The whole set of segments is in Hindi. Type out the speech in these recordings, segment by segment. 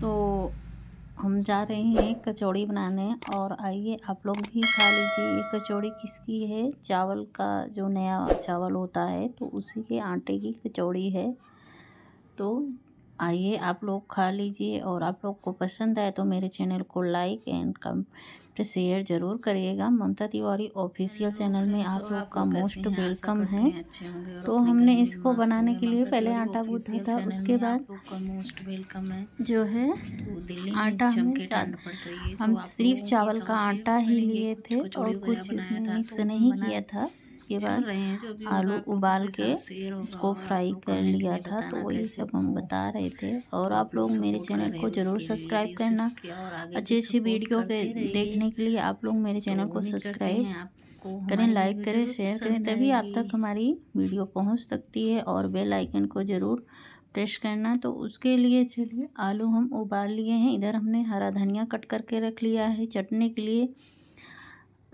तो हम जा रहे हैं कचौड़ी बनाने और आइए आप लोग भी खा लीजिए ये कचौड़ी किसकी है चावल का जो नया चावल होता है तो उसी के आटे की कचौड़ी है तो आइए आप लोग खा लीजिए और आप लोग को पसंद आए तो मेरे चैनल को लाइक एंड कम तो शेयर ज़रूर करिएगा ममता तिवारी ऑफिशियल चैनल में तो आप लोग का मोस्ट वेलकम है तो हमने इसको बनाने के लिए पहले आटा गूंथा था उसके बाद जो है तो आटा तो हम सिर्फ चावल का आटा ही लिए थे और कुछ मिक्स नहीं किया था इसके बाद आलू उबाल के उसको फ्राई कर लिया था तो वही सब हम बता रहे थे और आप लोग मेरे चैनल को ज़रूर सब्सक्राइब करना अच्छी अच्छी वीडियो के देखने के लिए आप लोग मेरे तो चैनल को सब्सक्राइब करें लाइक करें शेयर करें तभी आप तक हमारी वीडियो पहुंच सकती है और बेल आइकन को ज़रूर प्रेस करना तो उसके लिए चलिए आलू हम उबाल लिए हैं इधर हमने हरा धनिया कट करके रख लिया है चटने के लिए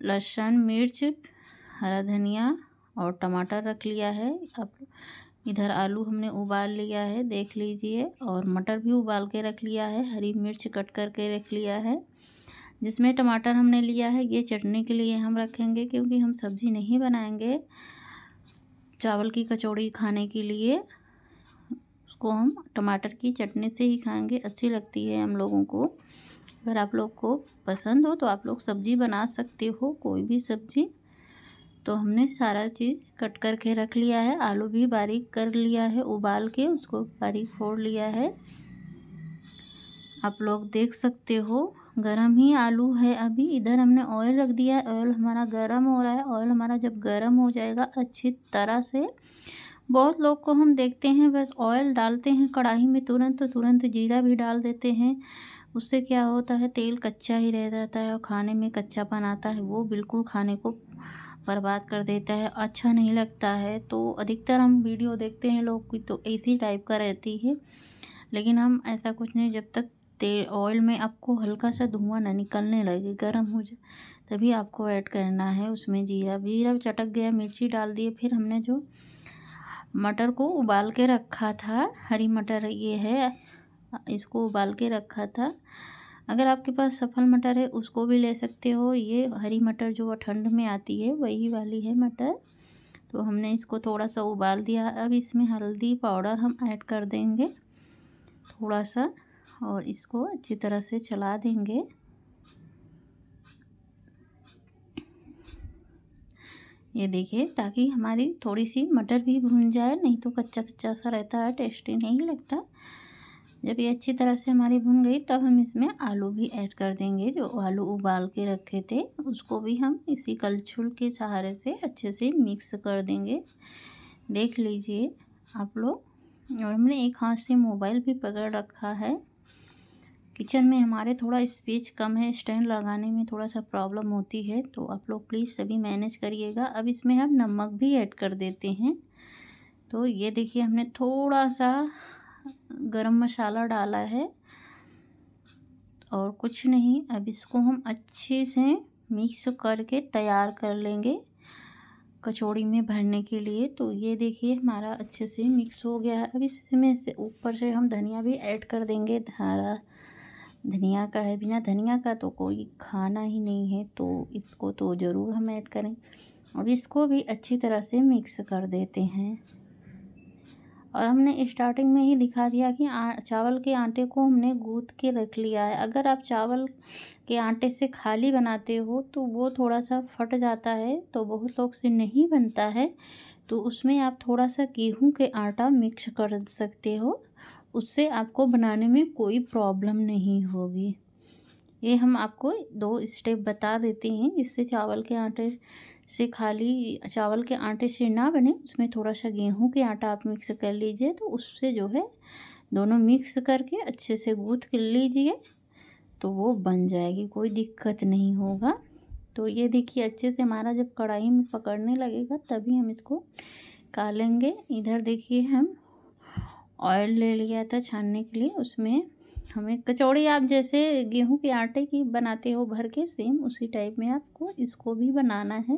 लहसुन मिर्च हरा धनिया और टमाटर रख लिया है अब इधर आलू हमने उबाल लिया है देख लीजिए और मटर भी उबाल के रख लिया है हरी मिर्च कट करके रख लिया है जिसमें टमाटर हमने लिया है ये चटनी के लिए हम रखेंगे क्योंकि हम सब्ज़ी नहीं बनाएंगे चावल की कचौड़ी खाने के लिए उसको हम टमाटर की चटनी से ही खाएंगे अच्छी लगती है हम लोगों को अगर आप लोग को पसंद हो तो आप लोग सब्ज़ी बना सकते हो कोई भी सब्ज़ी तो हमने सारा चीज़ कट करके रख लिया है आलू भी बारीक कर लिया है उबाल के उसको बारीक फोड़ लिया है आप लोग देख सकते हो गरम ही आलू है अभी इधर हमने ऑयल रख दिया है ऑयल हमारा गरम हो रहा है ऑयल हमारा जब गरम हो जाएगा अच्छी तरह से बहुत लोग को हम देखते हैं बस ऑयल डालते हैं कढ़ाई में तुरंत तो तुरंत जीरा भी डाल देते हैं उससे क्या होता है तेल कच्चा ही रह जाता है और खाने में कच्चापन आता है वो बिल्कुल खाने को बर्बाद कर देता है अच्छा नहीं लगता है तो अधिकतर हम वीडियो देखते हैं लोग की तो इसी टाइप का रहती है लेकिन हम ऐसा कुछ नहीं जब तक तेल ऑयल में आपको हल्का सा धुआं ना निकलने लगे गर्म हो जाए तभी आपको ऐड करना है उसमें जीरा जीरा चटक गया मिर्ची डाल दिए फिर हमने जो मटर को उबाल के रखा था हरी मटर ये है इसको उबाल के रखा था अगर आपके पास सफल मटर है उसको भी ले सकते हो ये हरी मटर जो ठंड में आती है वही वाली है मटर तो हमने इसको थोड़ा सा उबाल दिया अब इसमें हल्दी पाउडर हम ऐड कर देंगे थोड़ा सा और इसको अच्छी तरह से चला देंगे ये देखिए ताकि हमारी थोड़ी सी मटर भी भुन जाए नहीं तो कच्चा कच्चा सा रहता है टेस्टी नहीं लगता जब ये अच्छी तरह से हमारी भुन गई तब हम इसमें आलू भी ऐड कर देंगे जो आलू उबाल के रखे थे उसको भी हम इसी कलछुल के सहारे से अच्छे से मिक्स कर देंगे देख लीजिए आप लोग और हमने एक हाथ से मोबाइल भी पकड़ रखा है किचन में हमारे थोड़ा स्पेस कम है स्टैंड लगाने में थोड़ा सा प्रॉब्लम होती है तो आप लोग प्लीज़ सभी मैनेज करिएगा अब इसमें हम नमक भी ऐड कर देते हैं तो ये देखिए हमने थोड़ा सा गरम मसाला डाला है और कुछ नहीं अब इसको हम अच्छे से मिक्स करके तैयार कर लेंगे कचौड़ी में भरने के लिए तो ये देखिए हमारा अच्छे से मिक्स हो गया है अब इसमें से ऊपर से हम धनिया भी ऐड कर देंगे धारा धनिया का है बिना धनिया का तो कोई खाना ही नहीं है तो इसको तो ज़रूर हम ऐड करें अब इसको भी अच्छी तरह से मिक्स कर देते हैं और हमने स्टार्टिंग में ही दिखा दिया कि चावल के आटे को हमने गूँथ के रख लिया है अगर आप चावल के आटे से खाली बनाते हो तो वो थोड़ा सा फट जाता है तो बहुत लोग से नहीं बनता है तो उसमें आप थोड़ा सा गेहूं के आटा मिक्स कर सकते हो उससे आपको बनाने में कोई प्रॉब्लम नहीं होगी ये हम आपको दो स्टेप बता देते हैं जिससे चावल के आटे से खाली चावल के आटे से ना बने उसमें थोड़ा सा गेहूं के आटा आप मिक्स कर लीजिए तो उससे जो है दोनों मिक्स करके अच्छे से गूँथ कर लीजिए तो वो बन जाएगी कोई दिक्कत नहीं होगा तो ये देखिए अच्छे से हमारा जब कढ़ाई में पकड़ने लगेगा तभी हम इसको कालेंगे इधर देखिए हम ऑयल ले लिया था छानने के लिए उसमें हमें कचौड़ी आप जैसे गेहूं के आटे की बनाते हो भर के सेम उसी टाइप में आपको इसको भी बनाना है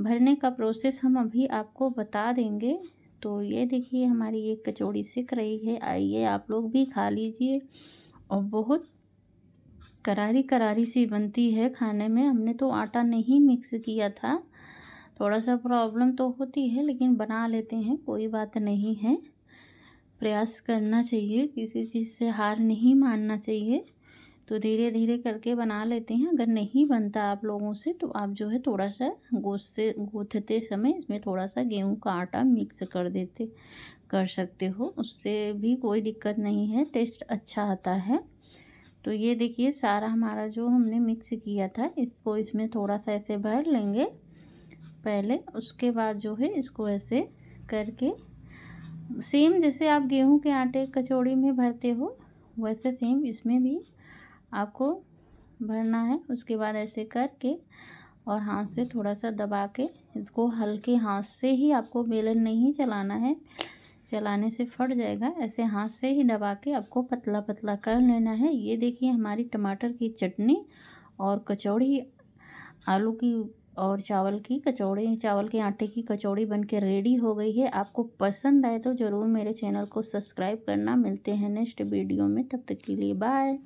भरने का प्रोसेस हम अभी आपको बता देंगे तो ये देखिए हमारी ये कचौड़ी सिक रही है आइए आप लोग भी खा लीजिए और बहुत करारी करारी सी बनती है खाने में हमने तो आटा नहीं मिक्स किया था थोड़ा सा प्रॉब्लम तो होती है लेकिन बना लेते हैं कोई बात नहीं है प्रयास करना चाहिए किसी चीज़ से हार नहीं मानना चाहिए तो धीरे धीरे करके बना लेते हैं अगर नहीं बनता आप लोगों से तो आप जो है थोड़ा सा गोश्त से गूँथते समय इसमें थोड़ा सा गेहूं का आटा मिक्स कर देते कर सकते हो उससे भी कोई दिक्कत नहीं है टेस्ट अच्छा आता है तो ये देखिए सारा हमारा जो हमने मिक्स किया था इसको इसमें थोड़ा सा ऐसे भर लेंगे पहले उसके बाद जो है इसको ऐसे करके सेम जैसे आप गेहूं के आटे कचौड़ी में भरते हो वैसे सेम इसमें भी आपको भरना है उसके बाद ऐसे करके और हाथ से थोड़ा सा दबा के इसको हल्के हाथ से ही आपको बेलन नहीं चलाना है चलाने से फट जाएगा ऐसे हाथ से ही दबा के आपको पतला पतला कर लेना है ये देखिए हमारी टमाटर की चटनी और कचौड़ी आलू की और चावल की कचौड़ी चावल के आटे की कचौड़ी बन के रेडी हो गई है आपको पसंद आए तो ज़रूर मेरे चैनल को सब्सक्राइब करना मिलते हैं नेक्स्ट वीडियो में तब तक के लिए बाय